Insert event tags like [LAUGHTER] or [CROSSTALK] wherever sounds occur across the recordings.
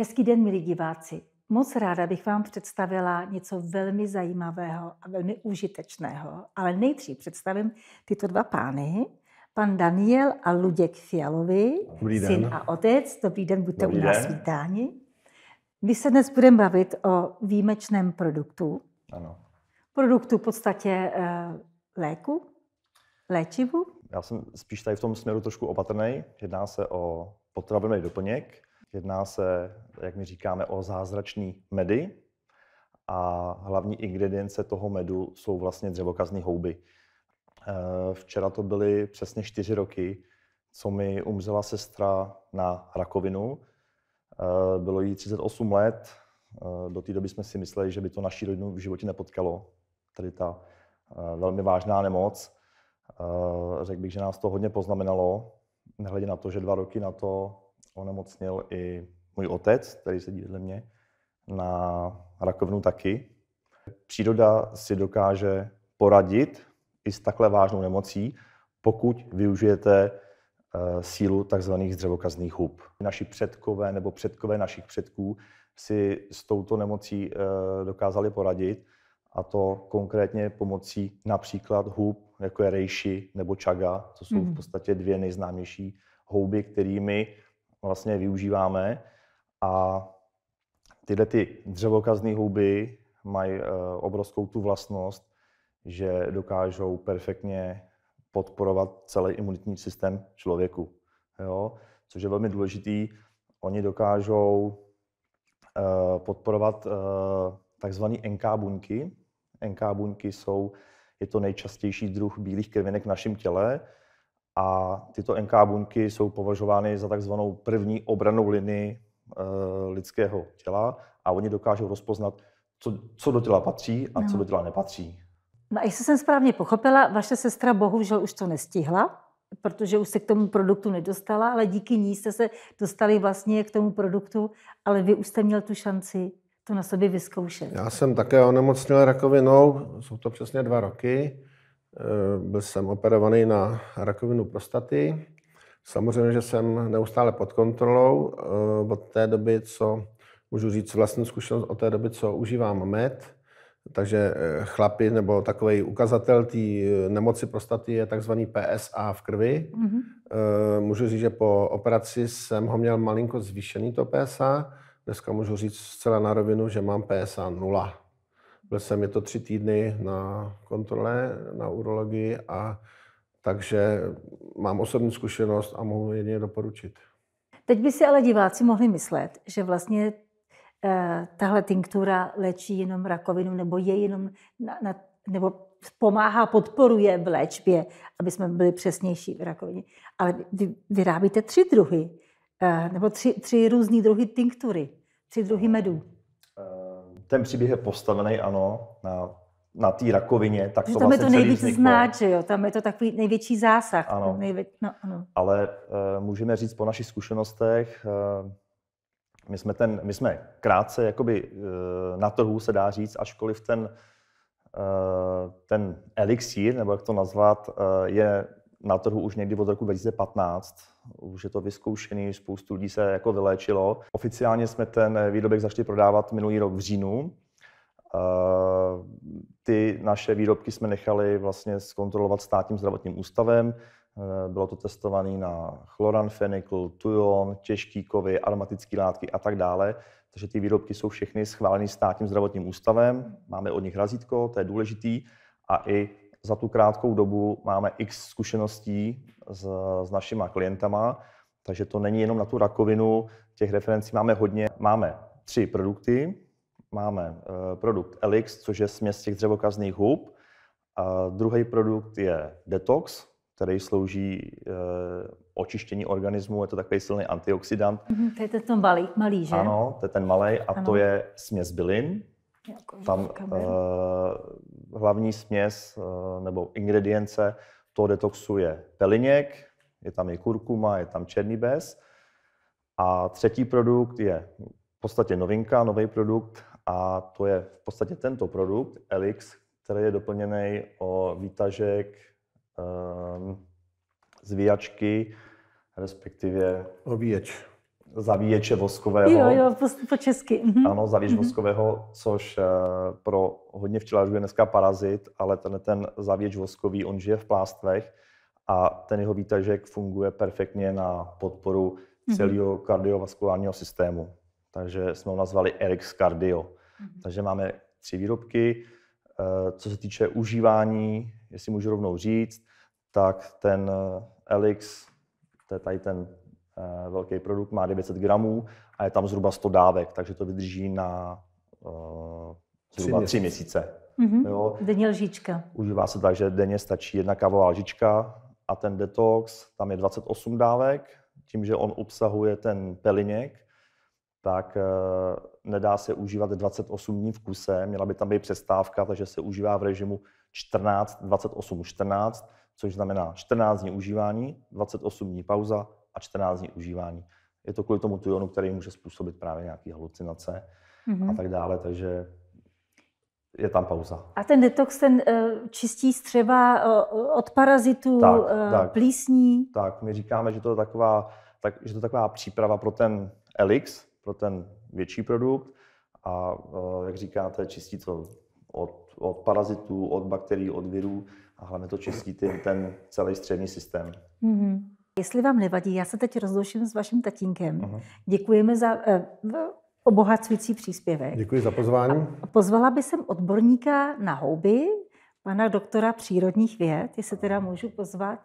Hezký den, milí diváci. Moc ráda bych vám představila něco velmi zajímavého a velmi užitečného, ale nejdřív představím tyto dva pány, pan Daniel a Luděk Fialovi, Dobrý syn den. a otec. Dobrý den, buďte Dobrý u nás den. vítáni. My se dnes budeme bavit o výjimečném produktu. Ano. Produktu v podstatě eh, léku, léčivu. Já jsem spíš tady v tom směru trošku opatrný. Jedná se o potravinový doplněk, Jedná se, jak my říkáme, o zázračný medy a hlavní ingredience toho medu jsou vlastně dřevokazní houby. Eh, včera to byly přesně čtyři roky, co mi umřela sestra na rakovinu. Eh, bylo jí 38 let, eh, do té doby jsme si mysleli, že by to naší rodinu v životě nepotkalo, tady ta velmi vážná nemoc. Řekl bych, že nás to hodně poznamenalo, nehledě na to, že dva roky na to onemocněl i můj otec, který sedí vedle mě, na rakovinu taky. Příroda si dokáže poradit i s takhle vážnou nemocí, pokud využijete eh, sílu tzv. dřevokazných hub. Naši předkové nebo předkové našich předků si s touto nemocí eh, dokázali poradit a to konkrétně pomocí například hub, jako je rejši nebo čaga, to jsou v mhm. podstatě dvě nejznámější houby, kterými vlastně využíváme. A tyhle ty dřevokazné houby mají eh, obrovskou tu vlastnost, že dokážou perfektně podporovat celý imunitní systém člověku. Jo? Což je velmi důležitý. Oni dokážou eh, podporovat eh, takzvané NK buňky. NK buňky jsou, je to nejčastější druh bílých krvinek v našem těle a tyto NK buňky jsou považovány za takzvanou první obranou linii eh, lidského těla a oni dokážou rozpoznat, co, co do těla patří a no. co do těla nepatří. No a jestli jsem správně pochopila, vaše sestra bohužel už to nestihla, protože už se k tomu produktu nedostala, ale díky ní jste se dostali vlastně k tomu produktu, ale vy už jste měl tu šanci to na sobě vyzkoušet. Já jsem také onemocněl rakovinou, jsou to přesně dva roky. Eh, byl jsem operovaný na rakovinu prostaty. Samozřejmě, že jsem neustále pod kontrolou eh, od té doby, co můžu říct vlastní zkušenost, od té doby, co užívám med. Takže eh, chlapi nebo takový ukazatel té nemoci prostaty je takzvaný PSA v krvi. Mm-hmm. Můžu říct, že po operaci jsem ho měl malinko zvýšený, to PSA. Dneska můžu říct zcela na rovinu, že mám PSA 0. Byl jsem je to tři týdny na kontrole na urologii a takže mám osobní zkušenost a mohu jedině doporučit. Teď by si ale diváci mohli myslet, že vlastně eh, tahle tinktura léčí jenom rakovinu nebo je jenom na, na, nebo pomáhá, podporuje v léčbě, aby jsme byli přesnější v rakovině. Ale vy vyrábíte tři druhy, eh, nebo tři, tři různé druhy tinktury, tři druhy no. medů ten příběh je postavený, ano, na, na té rakovině, tak to tam vlastně je to vlastně nejvíc znát, že jo? Tam je to takový největší zásah. Ano. Nejvě... No, ano. Ale uh, můžeme říct po našich zkušenostech, uh, my jsme, ten, my jsme krátce jakoby, uh, na trhu, se dá říct, ačkoliv ten, uh, ten elixír, nebo jak to nazvat, uh, je na trhu už někdy od roku 2015. Už je to vyzkoušený, spoustu lidí se jako vyléčilo. Oficiálně jsme ten výrobek začali prodávat minulý rok v říjnu. Eh, ty naše výrobky jsme nechali vlastně zkontrolovat státním zdravotním ústavem. Eh, bylo to testované na chloranfenikl, tujon, těžký kovy, aromatické látky a tak dále. Takže ty výrobky jsou všechny schváleny státním zdravotním ústavem. Máme od nich razítko, to je důležitý. A i za tu krátkou dobu máme x zkušeností s, s našima klientama, takže to není jenom na tu rakovinu, těch referencí máme hodně. Máme tři produkty. Máme eh, produkt Elix, což je směs těch dřevokazných hub. A druhý produkt je Detox, který slouží eh, očištění organismu, je to takový silný antioxidant. Mm-hmm, to je ten malý, malý, že? Ano, to je ten malý a ano. to je směs bylin. Jako Tam hlavní směs eh, nebo ingredience toho detoxu je peliněk, je tam i kurkuma, je tam černý bez. A třetí produkt je v podstatě novinka, nový produkt a to je v podstatě tento produkt, Elix, který je doplněný o výtažek um, zvíjačky, respektive... Ovíječ zavíječe voskového. Jo, jo, po, po česky. Mhm. Ano, zavíječ mhm. voskového, což eh, pro hodně včelařů je dneska parazit, ale ten, ten zavíječ voskový, on žije v plástvech a ten jeho výtažek funguje perfektně na podporu mhm. celého mhm. kardiovaskulárního systému. Takže jsme ho nazvali Erix Cardio. Mhm. Takže máme tři výrobky. Eh, co se týče užívání, jestli můžu rovnou říct, tak ten Elix, eh, to je tady ten Eh, velký produkt, má 900 gramů a je tam zhruba 100 dávek, takže to vydrží na uh, zhruba 3 měsíce. Mm-hmm. Jo. Denně lžička. Užívá se tak, že denně stačí jedna kávová lžička a ten detox, tam je 28 dávek, tím, že on obsahuje ten peliněk, tak uh, nedá se užívat 28 dní v kuse, měla by tam být přestávka, takže se užívá v režimu 14, 28, 14, což znamená 14 dní užívání, 28 dní pauza, a 14 dní užívání. Je to kvůli tomu tujonu, který může způsobit právě nějaké halucinace mm-hmm. a mhm. tak dále, takže je tam pauza. A ten detox ten eh, čistí střeva eh, od parazitů, tak, eh, tak, plísní? Tak, my říkáme, že to, je taková, tak, že to je taková příprava pro ten Elix, pro ten větší produkt a jak říkáte, čistí to od, od parazitů, od bakterií, od virů a hlavně to čistí ten, ten celý střevní systém. Mm-hmm. Jestli vám nevadí, já se teď rozloučím s vaším tatínkem. Aha. Děkujeme za eh, obohacující příspěvek. Děkuji za pozvání. A pozvala by jsem odborníka na houby, pana doktora přírodních věd, jestli teda můžu pozvat.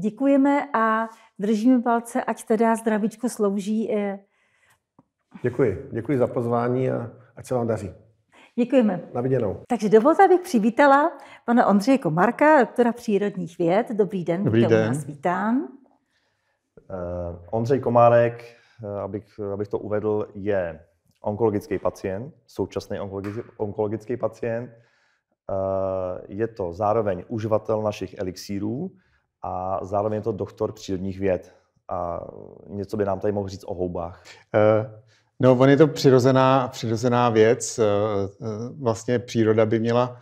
Děkujeme a držíme palce, ať teda zdravíčko slouží. Eh. Děkuji. Děkuji za pozvání a ať se vám daří. Děkujeme. Na viděnou. Takže dovolte, abych přivítala pana Ondřeje Komarka, doktora přírodních věd. Dobrý den, Dobrý den. u vítám. Eh, Ondřej Komárek, eh, abych, abych to uvedl, je onkologický pacient, současný onkologický, onkologický pacient. Eh, je to zároveň uživatel našich elixírů a zároveň je to doktor přírodních věd. A něco by nám tady mohl říct o houbách. No, on je to přirozená, přirozená věc. Vlastně příroda by měla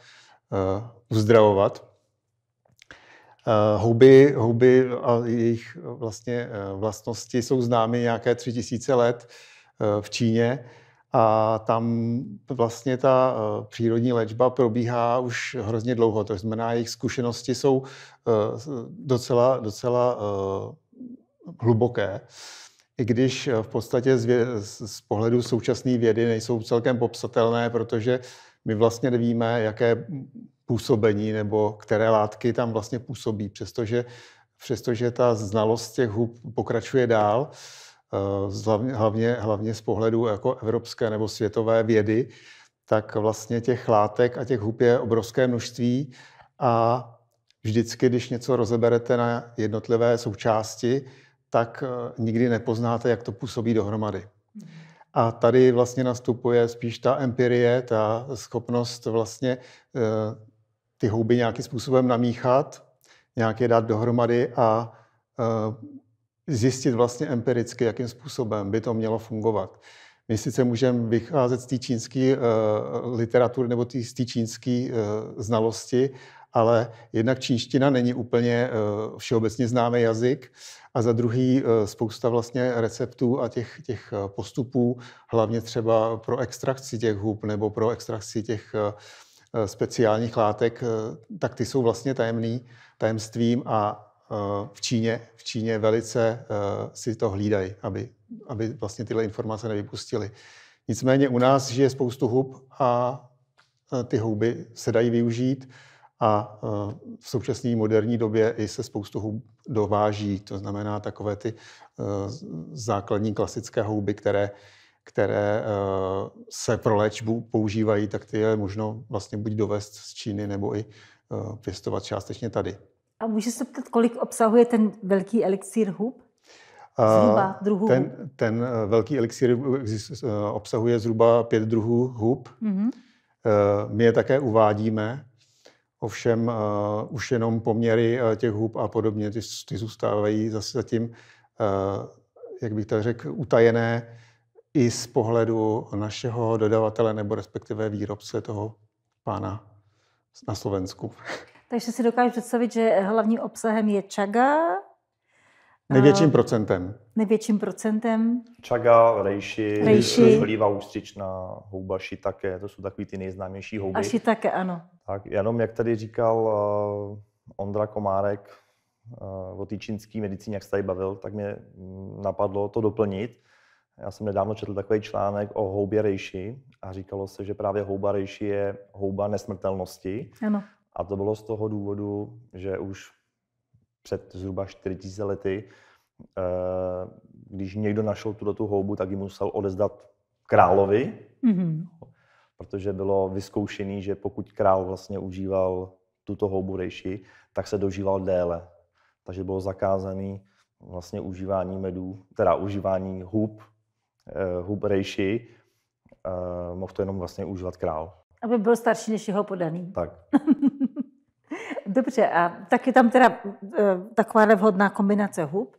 uzdravovat Eh, houby, houby a jejich eh, vlastně eh, vlastnosti jsou známy nějaké tři tisíce let v Číně a tam vlastně ta přírodní léčba probíhá už hrozně dlouho. To znamená, jejich zkušenosti jsou docela, docela hluboké. I když v podstatě z, vě- z pohledu současné vědy nejsou celkem popsatelné, protože my vlastně nevíme, jaké působení nebo které látky tam vlastně působí, přestože, přestože ta znalost těch hub pokračuje dál, eh, hlavně, hlavně z pohledu jako evropské nebo světové vědy, tak vlastně těch látek a těch hub je obrovské množství a vždycky, když něco rozeberete na jednotlivé součásti, tak eh, nikdy nepoznáte, jak to působí dohromady. Mm-hmm. A tady vlastně nastupuje spíš ta empirie, ta schopnost vlastně eh, ty houby nějakým způsobem namíchat, nějak je dát dohromady a e, zjistit vlastně empiricky, jakým způsobem by to mělo fungovat. My sice můžeme vycházet z té čínské e, literatury nebo z té čínské e, znalosti, ale jednak čínština není úplně všeobecně známý jazyk a za druhý spousta vlastně receptů a těch, těch postupů, hlavně třeba pro extrakci těch hub nebo pro extrakci těch Eh, speciálních látek, eh, tak ty jsou vlastně tajemný tajemstvím a eh, v Číně, v Číně velice si to hlídají, aby, aby vlastně tyhle informace nevypustili. Nicméně u nás žije spoustu hub a ty houby se dají využít a v současné moderní době i se spoustu hub dováží, to znamená takové ty základní klasické houby, které které eh, se pro léčbu používají, tak ty je možno vlastně buď dovést z Číny nebo i eh, pěstovat částečně tady. A může se ptat, kolik obsahuje ten velký elixír hub? Eh, zhruba druhů ten, ten velký elixír obsahuje zhruba pět druhů hub. Mm-hmm. My je také uvádíme, ovšem už jenom poměry těch hub a podobně, ty, ty zůstávají zase zatím, jak bych tak řekl, utajené i z pohledu našeho dodavatele nebo respektive výrobce toho pána na Slovensku. [LAUGHS] Takže si dokážu představit, že hlavním obsahem je čaga. Největším procentem. Největším procentem. Čaga, rejši, rejši. hlíva ústřičná, houba také. to jsou takový ty nejznámější houby. A také ano. Tak jenom jak tady říkal eh, Ondra Komárek eh, o té čínské medicíně, jak se tady bavil, tak mě mm, napadlo to doplnit já jsem nedávno četl takový článek o houbě rejši a říkalo se, že právě houba rejši je houba nesmrtelnosti. Ano. A to bylo z toho důvodu, že už před zhruba 4000 lety, eh, když někdo našel tuto tu houbu, tak ji musel odezdat královi, mm-hmm. protože bylo vyzkoušený, že pokud král vlastně užíval tuto houbu rejši, tak se dožíval déle. Takže bylo zakázaný vlastně užívání medů, teda užívání hub Eh, hubrejší, eh, mohl to jenom vlastně užívat král. Aby byl starší než jeho podaný. Tak. [LAUGHS] Dobře, a tak je tam teda eh, taková vhodná kombinace hub.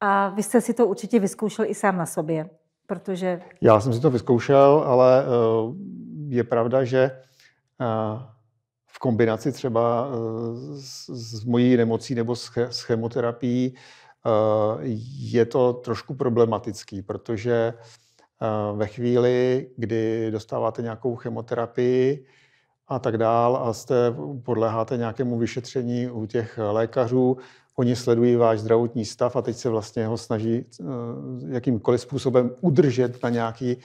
A vy jste si to určitě vyzkoušel i sám na sobě, protože... Já jsem si to vyzkoušel, ale je pravda, že v kombinaci třeba s, s mojí nemocí nebo s, ch- s chemoterapií Eh, je to trošku problematický, protože eh, ve chvíli, kdy dostáváte nějakou chemoterapii a tak dál a jste, podléháte nějakému vyšetření u těch lékařů, oni sledují váš zdravotní stav a teď se vlastně ho snaží eh, jakýmkoliv způsobem udržet na nějaký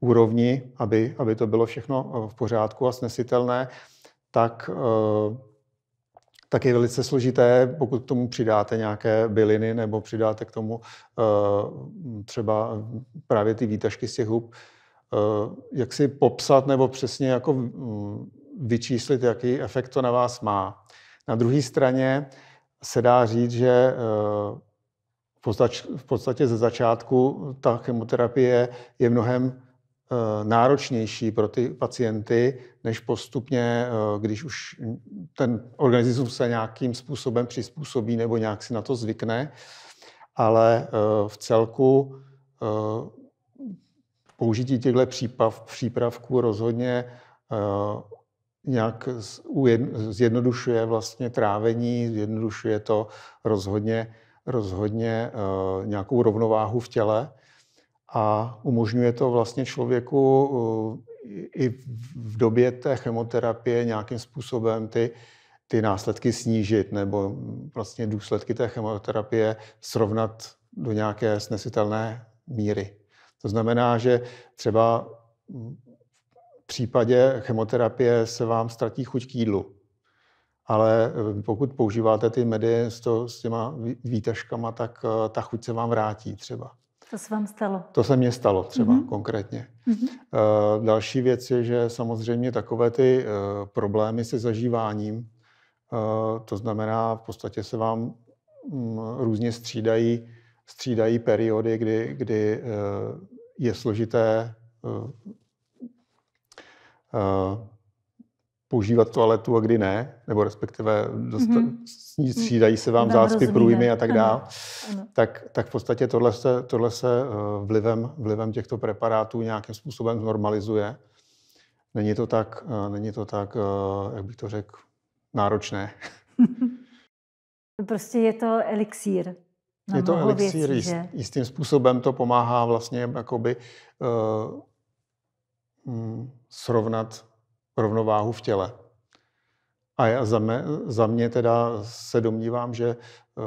úrovni, aby, aby to bylo všechno v pořádku a snesitelné, tak tak je velice složité, pokud k tomu přidáte nějaké byliny nebo přidáte k tomu eh, třeba právě ty výtažky z těch hub, eh, jak si popsat nebo přesně jako mm, vyčíslit, jaký efekt to na vás má. Na druhé straně se dá říct, že eh, v podstatě ze začátku ta chemoterapie je mnohem Eh, náročnější pro ty pacienty, než postupně, eh, když už ten organismus se nějakým způsobem přizpůsobí nebo nějak si na to zvykne. Ale eh, v celku použití těchto přípav, přípravků rozhodně nějak zjednodušuje vlastně trávení, zjednodušuje to rozhodně, rozhodně nějakou rovnováhu v těle a umožňuje to vlastně člověku eh, i v době té chemoterapie nějakým způsobem ty, ty následky snížit nebo vlastně důsledky té chemoterapie srovnat do nějaké snesitelné míry. To znamená, že třeba v případě chemoterapie se vám ztratí chuť k jídlu. Ale eh, pokud používáte ty medy s, to, s těma výtažkama, tak eh, ta chuť se vám vrátí třeba. Co se vám stalo? To se mně stalo třeba mm-hmm. konkrétně. Mm-hmm. Uh, další věc je, že samozřejmě takové ty uh, problémy se zažíváním, uh, to znamená v podstatě se vám um, různě střídají, střídají periody, kdy, kdy je složité používat toaletu a kdy ne, nebo respektive dost, mm-hmm. střídají se vám, mhm. zácpy, průjmy a tak dále, tak, tak v podstatě tohle se, tohle se eh, vlivem, vlivem těchto preparátů nějakým způsobem normalizuje. Není to tak, eh, není to tak eh, jak bych to řekl, náročné. [LAUGHS] prostě je to elixír. Na je to elixír, věcí, že? jistým způsobem to pomáhá vlastně jakoby uh, srovnat rovnováhu v těle. A za mě, za mě teda se domnívám, že eh,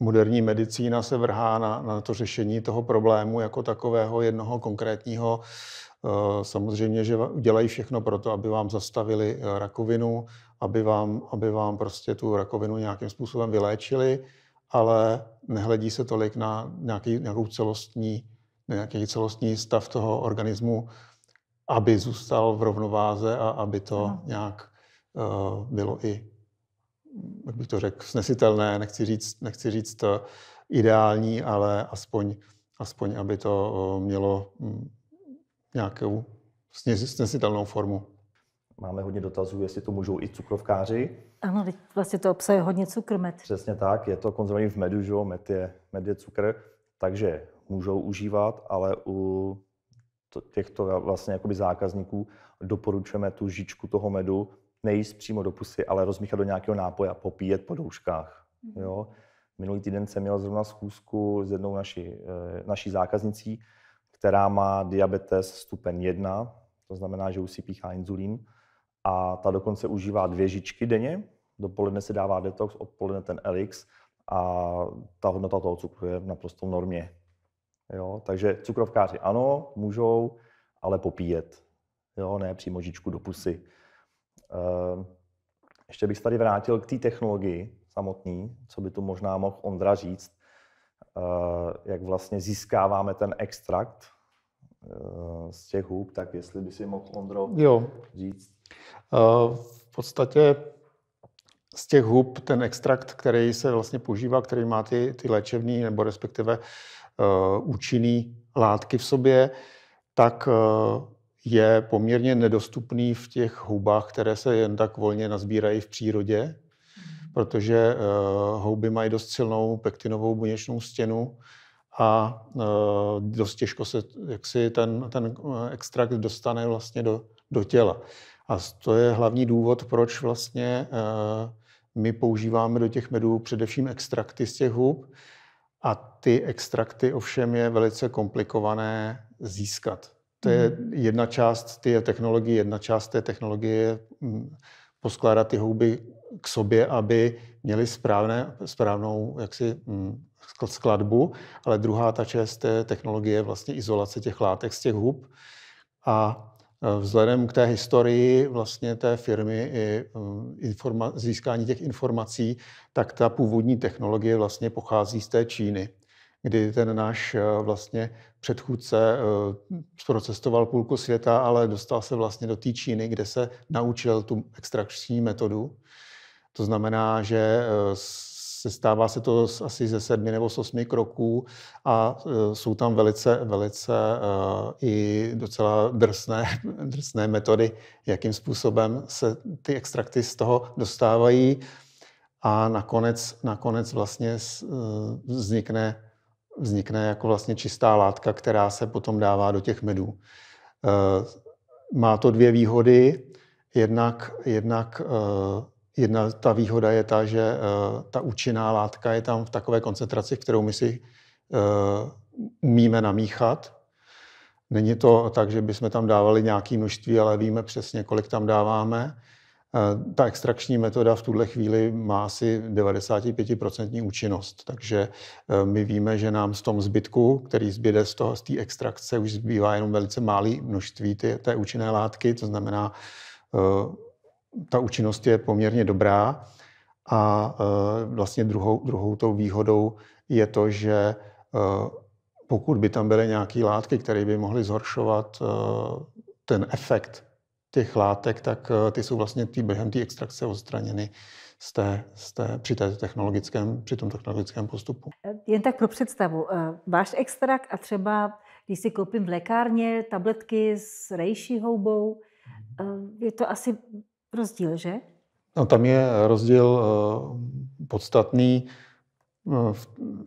moderní medicína se vrhá na, na to řešení toho problému jako takového jednoho konkrétního. Eh, samozřejmě, že dělají všechno pro to, aby vám zastavili eh, rakovinu, aby vám, aby vám prostě tu rakovinu nějakým způsobem vyléčili, ale nehledí se tolik na nějaký, nějakou celostní, nějaký celostní stav toho organismu, aby zůstal v rovnováze a aby to ano. nějak uh, bylo i, jak bych to řekl, snesitelné, nechci říct, nechci říct eh, ideální, ale aspoň, aspoň aby to uh, mělo um, nějakou snesitelnou formu. Máme hodně dotazů, jestli to můžou i cukrovkáři. Ano, vlastně to obsahuje hodně med. Přesně tak, je to konzervativní v medu, že med je, med je cukr, takže můžou užívat, ale u těchto vlastně jakoby zákazníků doporučujeme tu žičku toho medu nejíst přímo do pusy, ale rozmíchat do nějakého nápoje a popíjet po douškách. Mhm. Jo? Minulý týden jsem měl zrovna schůzku s jednou naší, eh, naší zákaznicí, která má diabetes stupen 1, to znamená, že už si píchá inzulín a ta dokonce užívá dvě žičky denně, dopoledne se dává detox, odpoledne ten elix a ta hodnota toho cukru je naprosto normě. Jo? Takže cukrovkáři ano, můžou, ale popíjet. Jo? Ne přímo žičku do pusy. Ehm, ještě bych se tady vrátil k té technologii samotný, co by tu možná mohl Ondra říct, ehm, jak vlastně získáváme ten extrakt ehm, z těch hub, tak jestli by si mohl Ondro jo. říct. V podstatě z těch hub ten extrakt, který se vlastně používá, který má ty, ty léčebný nebo respektive Eh, účinný látky v sobě, tak eh, je poměrně nedostupný v těch houbách, které se jen tak volně nazbírají v přírodě, mhm. protože eh, houby mají dost silnou pektinovou buněčnou stěnu a dost těžko se jaksi ten, ten extrakt dostane vlastně do, do těla. A to je hlavní důvod, proč vlastně my používáme do těch medů především extrakty z těch hub, a ty extrakty ovšem je velice komplikované získat. To je mhm. jedna část té je technologie, jedna část té technologie je mm, poskládat ty houby k sobě, aby měli správné, správnou jaksi, mm, skladbu, ale druhá ta část té technologie je vlastně izolace těch látek z těch hub. A Eh, vzhledem k té historii vlastně té firmy i eh, informa- získání těch informací, tak ta původní technologie vlastně pochází z té Číny, kdy ten náš eh, vlastně předchůdce procestoval půlku světa, ale dostal se vlastně do té Číny, kde se naučil tu extrakční metodu. To znamená, že Sestává se to z, asi ze sedmi nebo z osmi kroků a e, jsou tam velice, velice e, i docela drsné, [LAUGHS] drsné metody, jakým způsobem se ty extrakty z toho dostávají a nakonec, nakonec vlastně e, vznikne, vznikne jako vlastně čistá látka, která se potom dává do těch medů. Má to dvě výhody. Jednak, jednak Jedna ta výhoda je ta, že uh, ta účinná látka je tam v takové koncentraci, kterou my si uh, umíme namíchat. Není to tak, že bychom tam dávali nějaké množství, ale víme přesně, kolik tam dáváme. Eh, ta extrakční metoda v tuhle chvíli má asi 95% účinnost, takže my víme, že nám z tom zbytku, který zbyde z, toho, z té extrakce, už zbývá jenom velice malé množství té, té účinné látky, to znamená ta účinnost je poměrně dobrá a e, vlastně druhou, druhou tou výhodou je to, že e, pokud by tam byly nějaké látky, které by mohly zhoršovat e, ten efekt těch látek, tak ty jsou vlastně tý, během té extrakce odstraněny z té, z té, při, té technologickém, při tom technologickém postupu. Jen tak pro představu. Váš extrakt a třeba, když si koupím v lékárně tabletky s rejší houbou, mhm. je to asi rozdíl, že? No, tam je rozdíl eh, podstatný. Eh,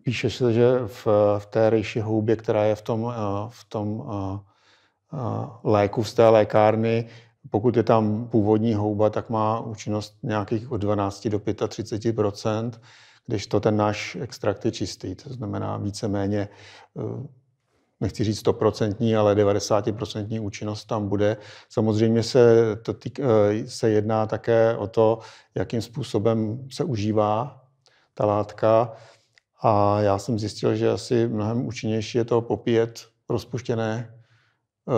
píše se, že v, v té rejši houbě, která je v tom, eh, v tom léku z té lékárny, pokud je tam původní houba, tak má účinnost nějakých od 12 do 35 když to ten náš extrakt je čistý. To znamená víceméně nechci říct 100%, ale 90% účinnost tam bude. Samozřejmě se, to týk, eh, se jedná také o to, jakým způsobem se užívá ta látka. A já jsem zjistil, že asi mnohem účinnější je to popíjet rozpuštěné eh,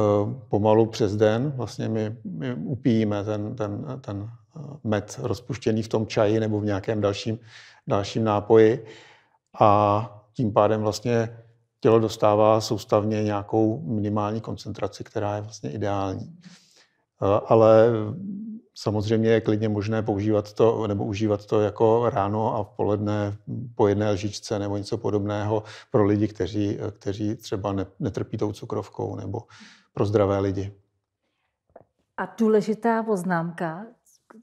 pomalu přes den. Vlastně my, my upíjíme ten, ten, ten eh, med rozpuštěný v tom čaji nebo v nějakém dalším, dalším nápoji. A tím pádem vlastně tělo dostává soustavně nějakou minimální koncentraci, která je vlastně ideální. E, ale samozřejmě je klidně možné používat to, nebo užívat to jako ráno a v poledne po jedné lžičce nebo něco podobného pro lidi, kteří, e, kteří třeba netrpí tou cukrovkou nebo pro zdravé lidi. A důležitá poznámka,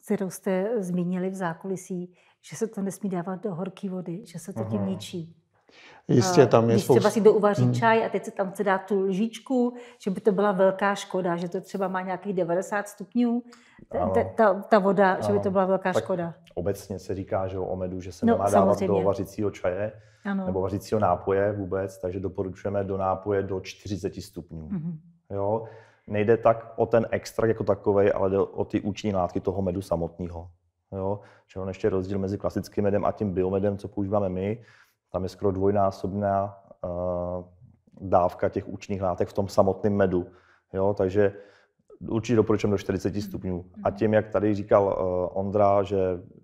kterou jste zmínili v zákulisí, že se to nesmí dávat do horké vody, že se to tím mhm. ničí. Jistě tam je Když třeba si douvaří hmm. čaj a teď se tam chce dát tu lžičku, že by to byla velká škoda, že to třeba má nějakých 90 stupňů, ta, ta, ta voda, ano. že by to byla velká tak škoda. Obecně se říká, že o medu, že se no, nemá samozřejmě. dávat do vařícího čaje ano. nebo vařícího nápoje vůbec, takže doporučujeme do nápoje do 40 stupňů. Mm-hmm. Jo? Nejde tak o ten extrakt jako takový, ale o ty účinné látky toho medu samotného. Jo? Že on ještě rozdíl mezi klasickým medem a tím biomedem, co používáme my, tam je skoro dvojnásobná eh, dávka těch účinných látek v tom samotném medu. Jo, takže určitě doporučujeme do 40 mm-hmm. stupňů. A mm-hmm. tím, jak tady říkal eh, Ondra, že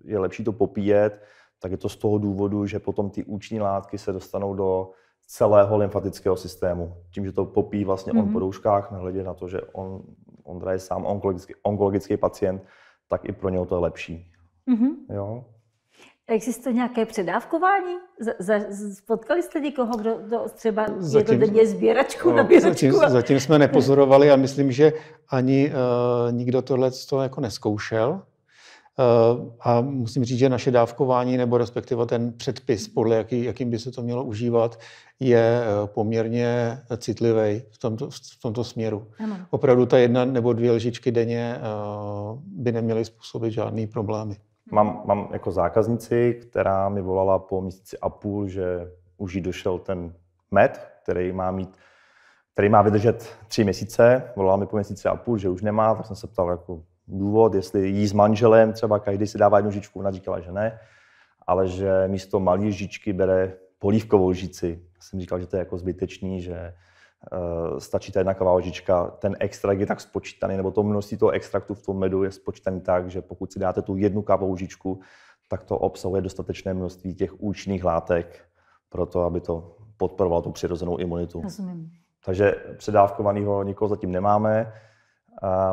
je lepší to popíjet, tak je to z toho důvodu, že potom ty účinné látky se dostanou do celého lymfatického systému. Tím, že to popíjí vlastně mm-hmm. on po douškách, nehledě na to, že on, Ondra je sám onkologický, onkologický pacient, tak i pro něho to je lepší. Mm-hmm. Jo? Existuje nějaké předávkování? Z, za, spotkali jste někoho, kdo to třeba zatím, to sběračku no, na Zatím, a... zatím jsme nepozorovali a myslím, že ani uh, nikdo tohle to jako neskoušel. Uh, a musím říct, že naše dávkování nebo respektive ten předpis, podle jaký, jakým by se to mělo užívat, je eh, poměrně citlivý v tomto, v tomto směru. Ano. Opravdu ta jedna nebo dvě lžičky denně uh, by neměly způsobit žádný problémy. Mhm. Mám, mám jako zákaznici, která mi volala po měsíci a půl, že už jí došel ten med, který má mít který má vydržet tři měsíce, volala mi po měsíci a půl, že už nemá, tak jsem se ptal jako důvod, jestli jí s manželem třeba každý si dává jednu žičku, ona říkala, že ne, ale že místo malé žičky bere polívkovou žici. Já jsem říkal, že to je jako zbytečný, že Eh, stačí ta jedna kává Ten extrakt je tak spočítaný, nebo to množství toho extraktu v tom medu je spočítaný tak, že pokud si dáte tu jednu kávovou žičku, tak to obsahuje dostatečné množství těch účinných látek pro to, aby to podporovalo tu přirozenou imunitu. Rozumím. Takže předávkovaného nikoho zatím nemáme.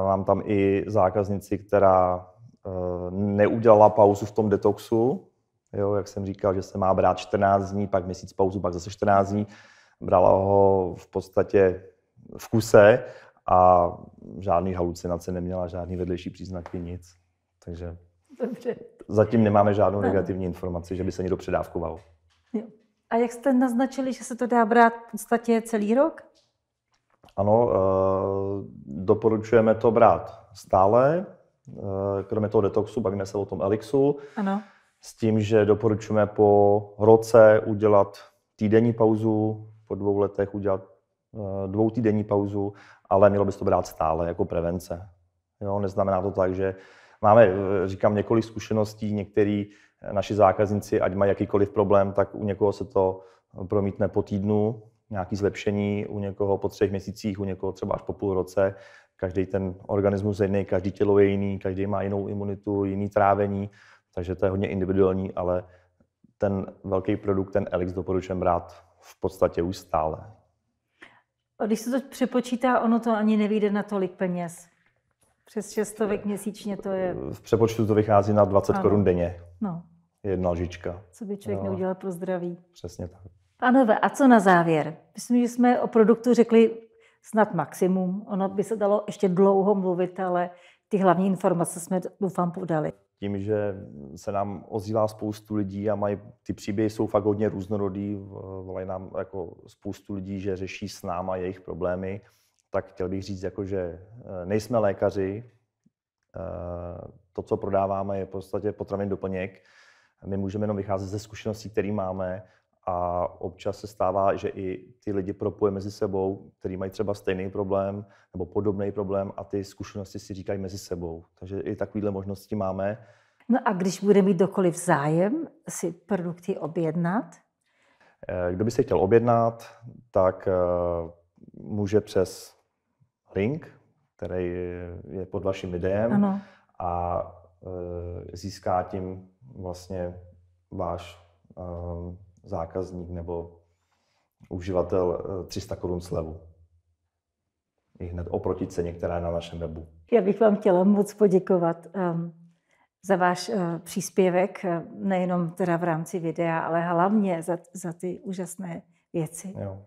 Mám tam i zákaznici, která eh, neudělala pauzu v tom detoxu, Jo, jak jsem říkal, že se má brát 14 dní, pak měsíc pauzu, pak zase 14 dní, brala ho v podstatě v kuse a žádný halucinace neměla, žádný vedlejší příznaky, nic. Takže Dobře. zatím nemáme žádnou negativní informaci, že by se někdo předávkoval. A jak jste naznačili, že se to dá brát v podstatě celý rok? Ano, eh, doporučujeme to brát stále. Eh, kromě toho detoxu bavíme se o tom elixu. Ano. S tím, že doporučujeme po roce udělat týdenní pauzu po dvou letech udělat eh, dvou týdenní pauzu, ale mělo by to brát stále jako prevence. Jo, neznamená to tak, že máme, eh, říkám, několik zkušeností, některý eh, naši zákazníci, ať mají jakýkoliv problém, tak u někoho se to promítne po týdnu, nějaké zlepšení, u někoho po třech měsících, u někoho třeba až po půl roce. Každý ten organismus je jiný, každý tělo je jiný, každý má jinou imunitu, jiný trávení, takže to je hodně individuální, ale ten velký produkt, ten Elix, doporučuji brát v podstatě už stále. Když se to přepočítá, ono to ani nevyjde na tolik peněz. Přes 6 eh, měsíčně to je... V přepočtu to vychází na 20 korun denně. No. Jedna lžička. Co by člověk no. neudělal pro zdraví. Přesně tak. Pánové, a co na závěr? Myslím, že jsme o produktu řekli snad maximum. Ono by se dalo ještě dlouho mluvit, ale ty hlavní informace jsme, doufám, podali tím, že se nám ozývá spoustu lidí a mají, ty příběhy jsou fakt hodně různorodý, volají nám jako spoustu lidí, že řeší s náma jejich problémy, tak chtěl bych říct, jako, že eh, nejsme lékaři, eh, to, co prodáváme, je v podstatě potravin doplněk. My můžeme jenom vycházet ze zkušeností, které máme a občas se stává, že i ty lidi propuje mezi sebou, který mají třeba stejný problém nebo podobný problém a ty zkušenosti si říkají mezi sebou. Takže i takovéhle možnosti máme. No a když bude mít dokoliv zájem si produkty objednat? Eh, kdo by se chtěl objednat, tak eh, může přes link, který je pod vaším videem ano. a eh, získá tím vlastně váš zákazník nebo uživatel 300 eh, korun slevu. I hned oproti ceně, která je na našem webu. Já bych vám chtěla moc poděkovat ehm, za váš eh, příspěvek, eh, nejenom teda v rámci videa, ale hlavně za, za ty úžasné věci. Jo.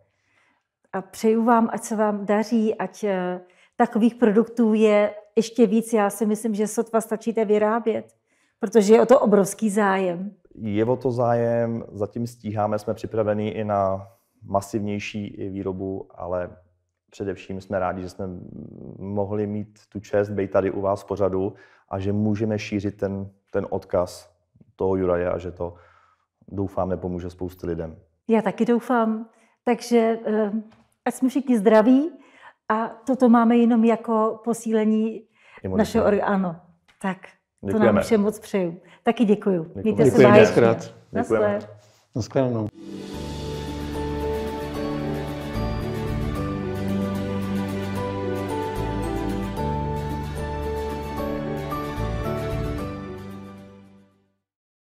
A přeju vám, ať se vám daří, ať takových produktů je ještě víc. Já si myslím, že sotva stačíte vyrábět, protože je o to obrovský zájem. Je o to zájem, zatím stíháme, jsme připraveni i na masivnější výrobu, ale především jsme rádi, že jsme mohli mít tu čest být tady u vás v pořadu a že můžeme šířit ten, ten odkaz toho Juraje a že to doufáme pomůže spoustě lidem. Já taky doufám. Takže eh, ať jsme všichni zdraví a toto máme jenom jako posílení našeho orgánu. Tak. Děkujeme. To nám všem moc přeju. Taky děkuju. Mějte Děkujeme. se báječně. Děkujeme. Děkujeme. Naschledanou.